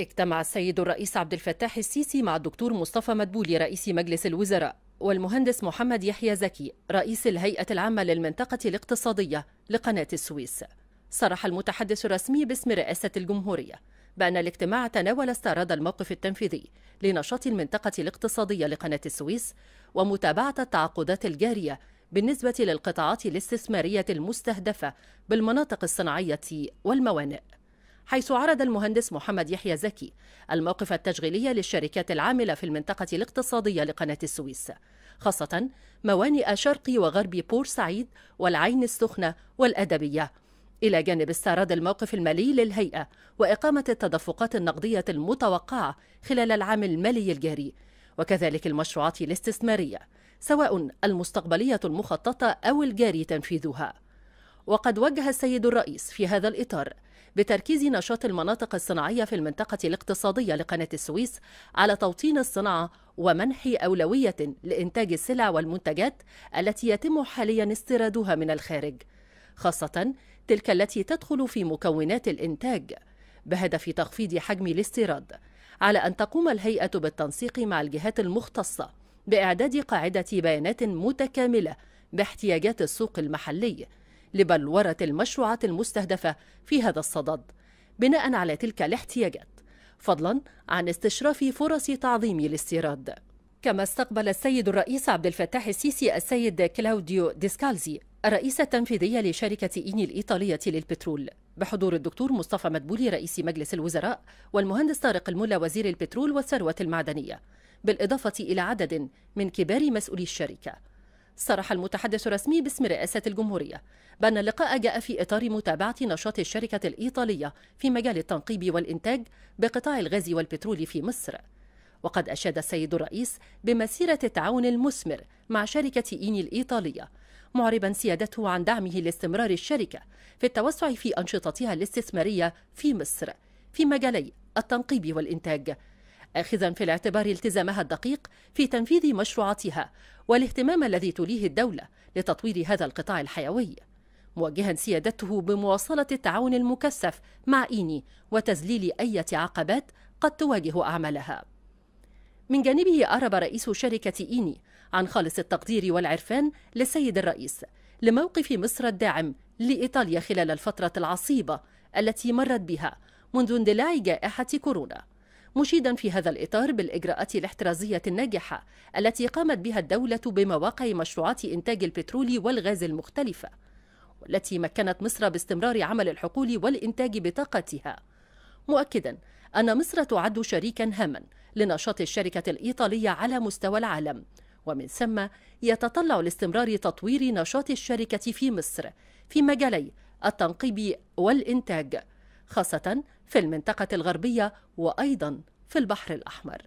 اجتمع السيد الرئيس عبد الفتاح السيسي مع الدكتور مصطفى مدبولي رئيس مجلس الوزراء والمهندس محمد يحيى زكي رئيس الهيئة العامة للمنطقة الاقتصادية لقناة السويس صرح المتحدث الرسمي باسم رئاسة الجمهورية بأن الاجتماع تناول استعراض الموقف التنفيذي لنشاط المنطقة الاقتصادية لقناة السويس ومتابعة التعاقدات الجارية بالنسبة للقطاعات الاستثمارية المستهدفة بالمناطق الصناعية والموانئ حيث عرض المهندس محمد يحيى زكي الموقف التشغيلي للشركات العاملة في المنطقة الاقتصادية لقناة السويس خاصة موانئ وغرب بور بورسعيد والعين السخنة والأدبية إلى جانب استعراض الموقف المالي للهيئة وإقامة التدفقات النقدية المتوقعة خلال العام المالي الجاري وكذلك المشروعات الاستثمارية سواء المستقبلية المخططة أو الجاري تنفيذها وقد وجه السيد الرئيس في هذا الإطار بتركيز نشاط المناطق الصناعية في المنطقة الاقتصادية لقناة السويس على توطين الصناعة ومنح أولوية لإنتاج السلع والمنتجات التي يتم حاليا استيرادها من الخارج، خاصة تلك التي تدخل في مكونات الإنتاج، بهدف تخفيض حجم الاستيراد، على أن تقوم الهيئة بالتنسيق مع الجهات المختصة بإعداد قاعدة بيانات متكاملة باحتياجات السوق المحلي لبلورة المشروعات المستهدفة في هذا الصدد بناء على تلك الاحتياجات فضلا عن استشراف فرص تعظيم الاستيراد كما استقبل السيد الرئيس عبد الفتاح السيسي السيد كلاوديو ديسكالزي الرئيس التنفيذي لشركة إيني الإيطالية للبترول بحضور الدكتور مصطفى مدبولي رئيس مجلس الوزراء والمهندس طارق الملا وزير البترول والثروة المعدنية بالإضافة إلى عدد من كبار مسؤولي الشركة صرح المتحدث الرسمي باسم رئاسة الجمهورية بأن اللقاء جاء في إطار متابعة نشاط الشركة الإيطالية في مجال التنقيب والإنتاج بقطاع الغاز والبترول في مصر وقد أشاد السيد الرئيس بمسيرة التعاون المثمر مع شركة إيني الإيطالية معربا سيادته عن دعمه لاستمرار الشركة في التوسع في أنشطتها الاستثمارية في مصر في مجالي التنقيب والإنتاج آخذا في الاعتبار التزامها الدقيق في تنفيذ مشروعاتها والاهتمام الذي تليه الدولة لتطوير هذا القطاع الحيوي موجها سيادته بمواصلة التعاون المكثف مع إيني وتذليل أي عقبات قد تواجه أعمالها من جانبه أعرب رئيس شركة إيني عن خالص التقدير والعرفان للسيد الرئيس لموقف مصر الداعم لإيطاليا خلال الفترة العصيبة التي مرت بها منذ اندلاع جائحة كورونا مشيدا في هذا الإطار بالإجراءات الاحترازية الناجحة التي قامت بها الدولة بمواقع مشروعات إنتاج البترول والغاز المختلفة والتي مكنت مصر باستمرار عمل الحقول والإنتاج بطاقتها مؤكدا أن مصر تعد شريكا هاما لنشاط الشركة الإيطالية على مستوى العالم ومن ثم يتطلع لاستمرار تطوير نشاط الشركة في مصر في مجالي التنقيب والإنتاج خاصة في المنطقة الغربية وأيضا في البحر الأحمر